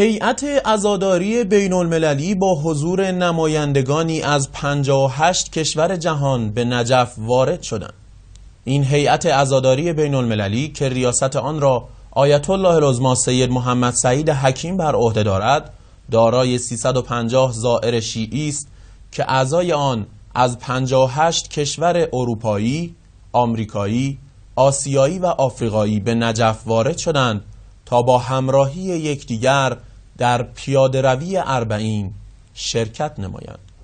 هیئت عزاداری بین المللی با حضور نمایندگانی از 58 کشور جهان به نجف وارد شدند. این هیئت عزاداری بین المللی که ریاست آن را آیت الله العظما سید محمد سعید حکیم بر عهده دارد دارای 350 زائر شیعی است که اعضای آن از 58 کشور اروپایی، آمریکایی، آسیایی و آفریقایی به نجف وارد شدند تا با همراهی یکدیگر در پیاده روی اربعین شرکت نمایند